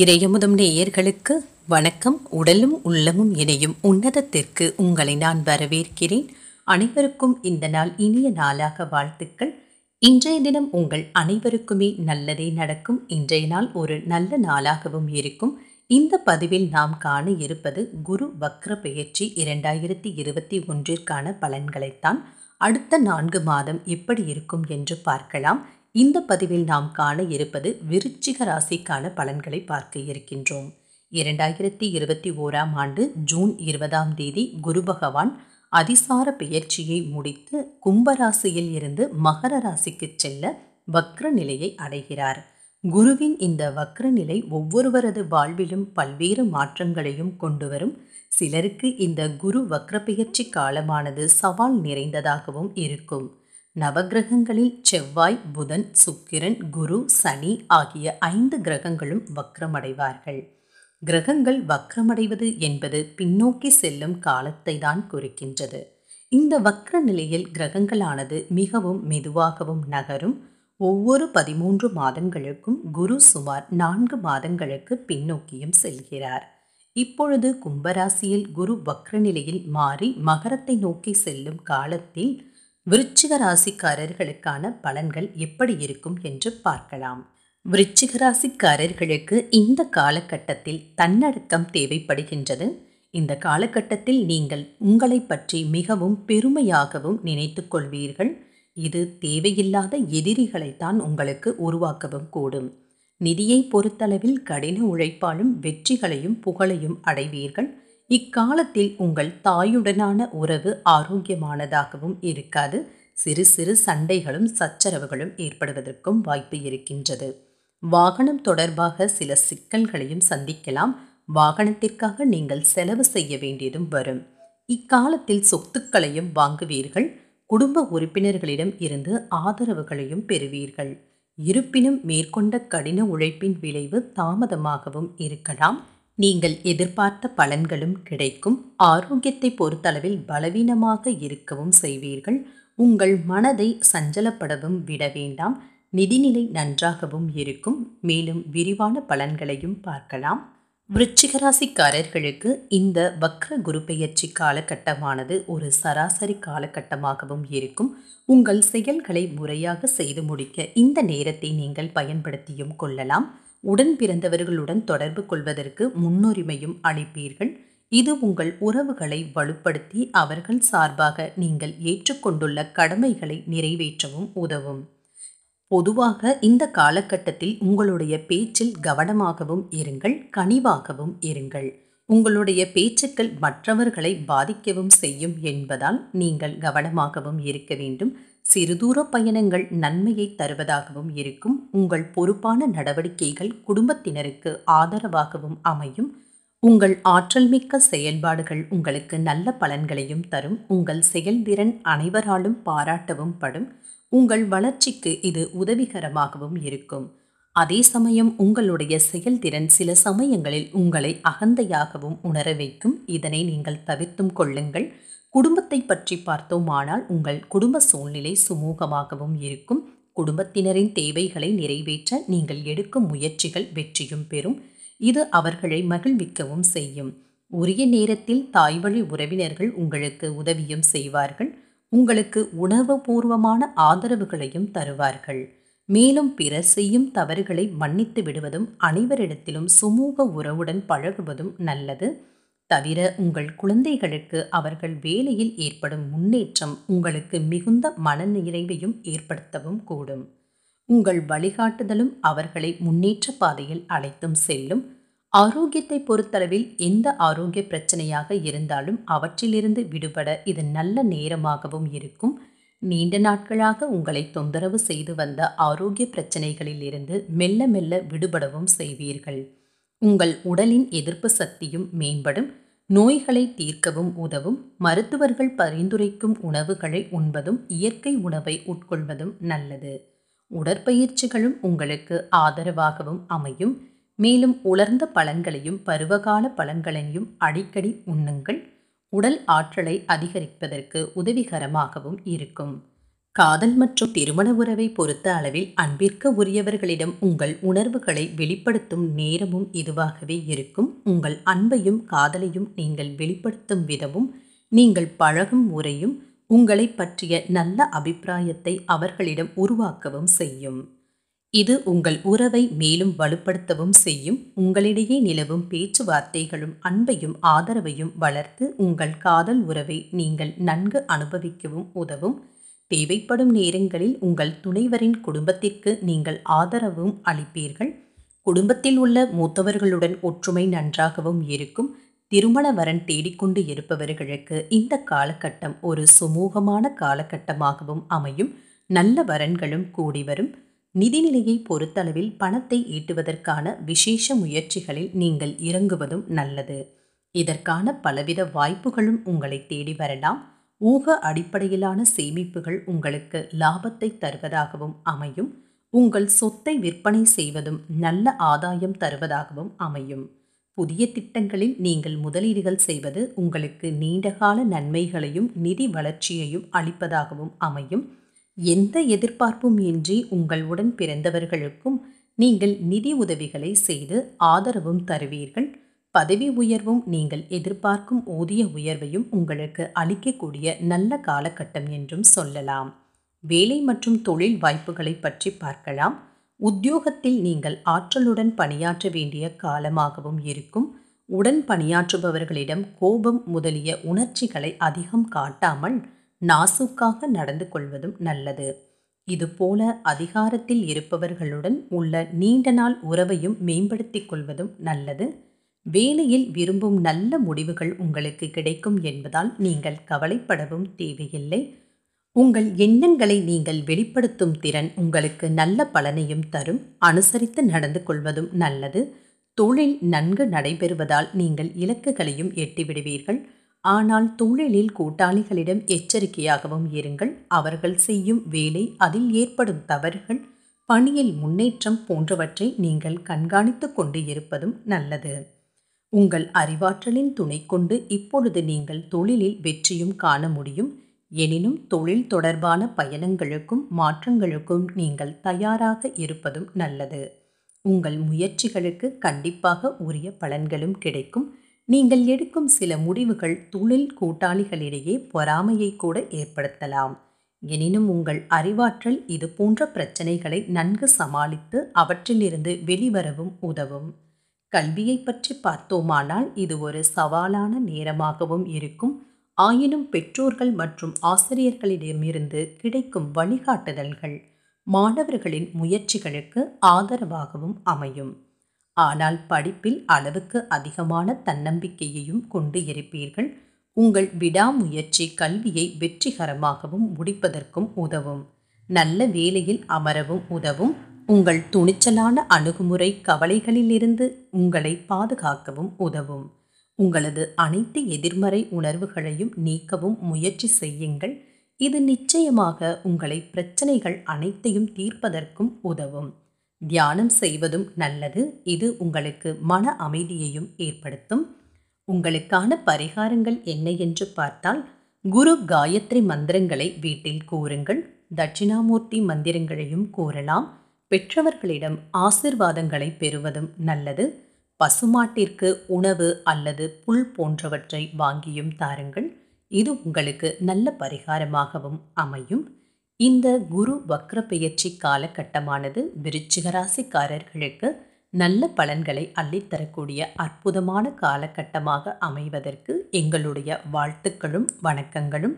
இறையமுதம் நேயர்களுக்கு வணக்கம் உடலும் உள்ளமும் இணையும் உன்னதத்திற்கு உங்களை நான் வரவேற்கிறேன் அனைவருக்கும் இந்த நாள் இனிய நாளாக வாழ்த்துக்கள் இன்றைய தினம் உங்கள் அனைவருக்குமே நல்லதே நடக்கும் இன்றைய நாள் ஒரு நல்ல நாளாகவும் இருக்கும் இந்த பதிவில் நாம் காண இருப்பது குரு வக்ர பெயர்ச்சி இரண்டாயிரத்தி இருபத்தி ஒன்றிற்கான பலன்களைத்தான் அடுத்த நான்கு மாதம் எப்படி இருக்கும் என்று பார்க்கலாம் இந்த பதிவில் நாம் காண இருப்பது விருச்சிக ராசிக்கான பலன்களை பார்க்க இருக்கின்றோம் இரண்டாயிரத்தி இருபத்தி ஓராம் ஆண்டு ஜூன் இருபதாம் தேதி குரு பகவான் அதிசார பெயர்ச்சியை முடித்து கும்பராசியில் இருந்து மகர ராசிக்கு செல்ல வக்ர நிலையை அடைகிறார் குருவின் இந்த வக்ர நிலை ஒவ்வொருவரது வாழ்விலும் பல்வேறு மாற்றங்களையும் கொண்டு வரும் சிலருக்கு இந்த குரு வக்ர பெயர்ச்சி காலமானது சவால் நிறைந்ததாகவும் இருக்கும் நவகிரகங்களில் செவ்வாய் புதன் சுக்கிரன் குரு சனி ஆகிய ஐந்து கிரகங்களும் வக்ரமடைவார்கள் கிரகங்கள் வக்ரமடைவது என்பது பின்னோக்கி செல்லும் காலத்தை தான் குறிக்கின்றது இந்த வக்ர நிலையில் கிரகங்களானது மிகவும் மெதுவாகவும் நகரும் ஒவ்வொரு பதிமூன்று மாதங்களுக்கும் குரு சுமார் நான்கு மாதங்களுக்கு பின்னோக்கியும் செல்கிறார் இப்பொழுது கும்பராசியில் குரு வக்ர நிலையில் மாறி மகரத்தை நோக்கி செல்லும் காலத்தில் விருச்சிக ராசிக்காரர்களுக்கான பலன்கள் எப்படி இருக்கும் என்று பார்க்கலாம் விருச்சிக ராசிக்காரர்களுக்கு இந்த காலகட்டத்தில் தன்னடக்கம் தேவைப்படுகின்றது இந்த காலகட்டத்தில் நீங்கள் உங்களை பற்றி மிகவும் பெருமையாகவும் நினைத்து கொள்வீர்கள் இது தேவையில்லாத எதிரிகளைத்தான் உங்களுக்கு உருவாக்கவும் கூடும் நிதியை பொறுத்தளவில் கடின உழைப்பாலும் வெற்றிகளையும் புகழையும் அடைவீர்கள் இக்காலத்தில் உங்கள் தாயுடனான உறவு ஆரோக்கியமானதாகவும் இருக்காது சிறு சிறு சண்டைகளும் சச்சரவுகளும் ஏற்படுவதற்கும் வாய்ப்பு இருக்கின்றது வாகனம் தொடர்பாக சில சிக்கல்களையும் சந்திக்கலாம் வாகனத்திற்காக நீங்கள் செலவு செய்ய வேண்டியதும் வரும் இக்காலத்தில் சொத்துக்களையும் வாங்குவீர்கள் குடும்ப உறுப்பினர்களிடம் இருந்து ஆதரவுகளையும் பெறுவீர்கள் இருப்பினும் மேற்கொண்ட கடின உழைப்பின் விளைவு தாமதமாகவும் இருக்கலாம் நீங்கள் எதிர்பார்த்த பலன்களும் கிடைக்கும் ஆரோக்கியத்தை பொறுத்தளவில் பலவீனமாக இருக்கவும் செய்வீர்கள் உங்கள் மனதை சஞ்சலப்படவும் விட வேண்டாம் நிதிநிலை நன்றாகவும் இருக்கும் மேலும் விரிவான பலன்களையும் பார்க்கலாம் விருச்சிகராசிக்காரர்களுக்கு இந்த வக்ர குரு பெயர்ச்சி காலகட்டமானது ஒரு சராசரி காலகட்டமாகவும் இருக்கும் உங்கள் செயல்களை முறையாக செய்து முடிக்க இந்த நேரத்தை நீங்கள் பயன்படுத்தியும் கொள்ளலாம் உடன் பிறந்தவர்களுடன் தொடர்பு கொள்வதற்கு முன்னுரிமையும் அளிப்பீர்கள் இது உங்கள் உறவுகளை வலுப்படுத்தி அவர்கள் சார்பாக நீங்கள் ஏற்றுக்கொண்டுள்ள கடமைகளை நிறைவேற்றவும் உதவும் பொதுவாக இந்த காலகட்டத்தில் உங்களுடைய பேச்சில் கவனமாகவும் இருங்கள் கனிவாகவும் இருங்கள் உங்களுடைய பேச்சுக்கள் மற்றவர்களை பாதிக்கவும் செய்யும் என்பதால் நீங்கள் கவனமாகவும் இருக்க வேண்டும் சிறுதூர பயணங்கள் நன்மையை தருவதாகவும் இருக்கும் உங்கள் பொறுப்பான நடவடிக்கைகள் குடும்பத்தினருக்கு ஆதரவாகவும் அமையும் உங்கள் ஆற்றல் மிக்க செயல்பாடுகள் உங்களுக்கு நல்ல பலன்களையும் தரும் உங்கள் செயல்திறன் அனைவராலும் பாராட்டவும் படும் உங்கள் வளர்ச்சிக்கு இது உதவிகரமாகவும் இருக்கும் அதே சமயம் உங்களுடைய செயல்திறன் சில சமயங்களில் உங்களை அகந்தையாகவும் உணர வைக்கும் இதனை நீங்கள் தவிர்த்தும் கொள்ளுங்கள் குடும்பத்தை பற்றி பார்த்தோமானால் உங்கள் குடும்ப சூழ்நிலை சுமூகமாகவும் இருக்கும் குடும்பத்தினரின் தேவைகளை நிறைவேற்ற நீங்கள் எடுக்கும் முயற்சிகள் வெற்றியும் பெறும் இது அவர்களை மகிழ்விக்கவும் செய்யும் உரிய நேரத்தில் தாய்வழி உறவினர்கள் உங்களுக்கு உதவியும் செய்வார்கள் உங்களுக்கு உணர்வுபூர்வமான ஆதரவுகளையும் தருவார்கள் மேலும் பிற செய்யும் தவறுகளை மன்னித்து விடுவதும் அனைவரிடத்திலும் சுமூக உறவுடன் பழகுவதும் நல்லது தவிர உங்கள் குழந்தைகளுக்கு அவர்கள் வேலையில் ஏற்படும் முன்னேற்றம் உங்களுக்கு மிகுந்த மனநிறைவையும் ஏற்படுத்தவும் கூடும் உங்கள் வழிகாட்டுதலும் அவர்களை முன்னேற்ற பாதையில் அழைத்தும் செல்லும் ஆரோக்கியத்தை பொறுத்தளவில் எந்த ஆரோக்கிய பிரச்சனையாக இருந்தாலும் அவற்றிலிருந்து விடுபட இது நல்ல நேரமாகவும் இருக்கும் நீண்ட நாட்களாக உங்களை தொந்தரவு செய்து வந்த ஆரோக்கிய பிரச்சனைகளிலிருந்து மெல்ல மெல்ல விடுபடவும் செய்வீர்கள் உங்கள் உடலின் எதிர்ப்பு சக்தியும் மேம்படும் நோய்களை தீர்க்கவும் உதவும் மருத்துவர்கள் பரிந்துரைக்கும் உணவுகளை உண்பதும் இயற்கை உணவை உட்கொள்வதும் நல்லது உடற்பயிற்சிகளும் உங்களுக்கு ஆதரவாகவும் அமையும் மேலும் உலர்ந்த பழங்களையும் பருவகால பழங்களையும் அடிக்கடி உண்ணுங்கள் உடல் ஆற்றலை அதிகரிப்பதற்கு உதவிகரமாகவும் இருக்கும் காதல் மற்றும் திருமண உறவை பொறுத்த அளவில் அன்பிற்க உரியவர்களிடம் உங்கள் உணர்வுகளை வெளிப்படுத்தும் நேரமும் இதுவாகவே இருக்கும் உங்கள் அன்பையும் காதலையும் நீங்கள் வெளிப்படுத்தும் விதமும் நீங்கள் பழகும் முறையும் உங்களை பற்றிய நல்ல அபிப்பிராயத்தை அவர்களிடம் உருவாக்கவும் செய்யும் இது உங்கள் உறவை மேலும் வலுப்படுத்தவும் செய்யும் உங்களிடையே நிலவும் பேச்சுவார்த்தைகளும் அன்பையும் ஆதரவையும் வளர்த்து உங்கள் காதல் உறவை நீங்கள் நன்கு அனுபவிக்கவும் உதவும் தேவைப்படும் நேரங்களில் உங்கள் துணைவரின் குடும்பத்திற்கு நீங்கள் ஆதரவும் அளிப்பீர்கள் குடும்பத்தில் உள்ள மூத்தவர்களுடன் ஒற்றுமை நன்றாகவும் இருக்கும் திருமண வரன் தேடிக்கொண்டு இருப்பவர்களுக்கு இந்த காலகட்டம் ஒரு சுமூகமான காலகட்டமாகவும் அமையும் நல்ல வரன்களும் கூடி வரும் நிதிநிலையை பொறுத்தளவில் பணத்தை ஈட்டுவதற்கான விசேஷ முயற்சிகளில் நீங்கள் இறங்குவதும் நல்லது இதற்கான பலவித வாய்ப்புகளும் உங்களை தேடி வரலாம் ஊக அடிப்படையிலான சேமிப்புகள் உங்களுக்கு லாபத்தை தருவதாகவும் அமையும் உங்கள் சொத்தை விற்பனை செய்வதும் நல்ல ஆதாயம் தருவதாகவும் அமையும் புதிய திட்டங்களில் நீங்கள் முதலீடுகள் செய்வது உங்களுக்கு நீண்டகால நன்மைகளையும் நிதி வளர்ச்சியையும் அளிப்பதாகவும் அமையும் எந்த எதிர்பார்ப்பும் இன்றி உங்களுடன் பிறந்தவர்களுக்கும் நீங்கள் நிதி உதவிகளை செய்து ஆதரவும் தருவீர்கள் பதவி உயர்வும் நீங்கள் எதிர்பார்க்கும் ஊதிய உயர்வையும் உங்களுக்கு அளிக்கக்கூடிய நல்ல காலகட்டம் என்றும் சொல்லலாம் வேலை மற்றும் தொழில் வாய்ப்புகளை பற்றி பார்க்கலாம் உத்தியோகத்தில் நீங்கள் ஆற்றலுடன் பணியாற்ற வேண்டிய காலமாகவும் இருக்கும் உடன் பணியாற்றுபவர்களிடம் கோபம் முதலிய உணர்ச்சிகளை அதிகம் காட்டாமல் நாசுக்காக நடந்து கொள்வதும் நல்லது இதுபோல அதிகாரத்தில் இருப்பவர்களுடன் உள்ள நீண்ட நாள் உறவையும் மேம்படுத்திக் கொள்வதும் நல்லது வேலையில் விரும்பும் நல்ல முடிவுகள் உங்களுக்கு கிடைக்கும் என்பதால் நீங்கள் கவலைப்படவும் தேவையில்லை உங்கள் எண்ணங்களை நீங்கள் வெளிப்படுத்தும் திறன் உங்களுக்கு நல்ல பலனையும் தரும் அனுசரித்து நடந்து கொள்வதும் நல்லது தொழில் நன்கு நடைபெறுவதால் நீங்கள் இலக்குகளையும் எட்டிவிடுவீர்கள் ஆனால் தொழிலில் கூட்டாளிகளிடம் எச்சரிக்கையாகவும் இருங்கள் அவர்கள் செய்யும் வேலை அதில் ஏற்படும் தவறுகள் பணியில் முன்னேற்றம் போன்றவற்றை நீங்கள் கண்காணித்து கொண்டு இருப்பதும் நல்லது உங்கள் அறிவாற்றலின் துணை கொண்டு இப்பொழுது நீங்கள் தொழிலில் வெற்றியும் காண முடியும் எனினும் தொழில் தொடர்பான பயணங்களுக்கும் மாற்றங்களுக்கும் நீங்கள் தயாராக இருப்பதும் நல்லது உங்கள் முயற்சிகளுக்கு கண்டிப்பாக உரிய பலன்களும் கிடைக்கும் நீங்கள் எடுக்கும் சில முடிவுகள் தொழில் கூட்டாளிகளிடையே பொறாமையை கூட ஏற்படுத்தலாம் எனினும் உங்கள் அறிவாற்றல் இது போன்ற பிரச்சனைகளை நன்கு சமாளித்து அவற்றிலிருந்து வெளிவரவும் உதவும் கல்வியை பற்றி பார்த்தோமானால் இது ஒரு சவாலான நேரமாகவும் இருக்கும் ஆயினும் பெற்றோர்கள் மற்றும் ஆசிரியர்களிடமிருந்து கிடைக்கும் வழிகாட்டுதல்கள் மாணவர்களின் முயற்சிகளுக்கு ஆதரவாகவும் அமையும் ஆனால் படிப்பில் அளவுக்கு அதிகமான தன்னம்பிக்கையையும் கொண்டு இருப்பீர்கள் உங்கள் விடாமுயற்சி கல்வியை வெற்றிகரமாகவும் முடிப்பதற்கும் உதவும் நல்ல வேலையில் அமரவும் உதவும் உங்கள் துணிச்சலான அணுகுமுறை கவலைகளிலிருந்து உங்களை பாதுகாக்கவும் உதவும் உங்களது அனைத்து எதிர்மறை உணர்வுகளையும் நீக்கவும் முயற்சி செய்யுங்கள் இது நிச்சயமாக உங்களை பிரச்சனைகள் அனைத்தையும் தீர்ப்பதற்கும் உதவும் தியானம் செய்வதும் நல்லது இது உங்களுக்கு மன அமைதியையும் ஏற்படுத்தும் உங்களுக்கான பரிகாரங்கள் என்ன என்று பார்த்தால் குரு காயத்ரி மந்திரங்களை வீட்டில் கூறுங்கள் தட்சிணாமூர்த்தி மந்திரங்களையும் கூறலாம் பெற்றவர்களிடம் ஆசிர்வாதங்களை பெறுவதும் நல்லது பசுமாட்டிற்கு உணவு அல்லது புல் போன்றவற்றை வாங்கியும் தாருங்கள் இது உங்களுக்கு நல்ல பரிகாரமாகவும் அமையும் இந்த குரு வக்ர பெயர்ச்சி காலகட்டமானது விருச்சிகராசிக்காரர்களுக்கு நல்ல பலன்களை அள்ளித்தரக்கூடிய அற்புதமான காலகட்டமாக அமைவதற்கு எங்களுடைய வாழ்த்துக்களும் வணக்கங்களும்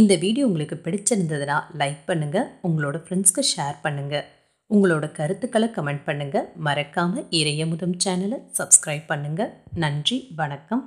இந்த வீடியோ உங்களுக்கு பிடிச்சிருந்ததுன்னா லைக் பண்ணுங்கள் உங்களோட ஃப்ரெண்ட்ஸ்க்கு ஷேர் பண்ணுங்கள் உங்களோட கருத்துக்களை கமெண்ட் பண்ணுங்கள் மறக்காமல் இறையமுதம் சேனலை சப்ஸ்கிரைப் பண்ணுங்கள் நன்றி வணக்கம்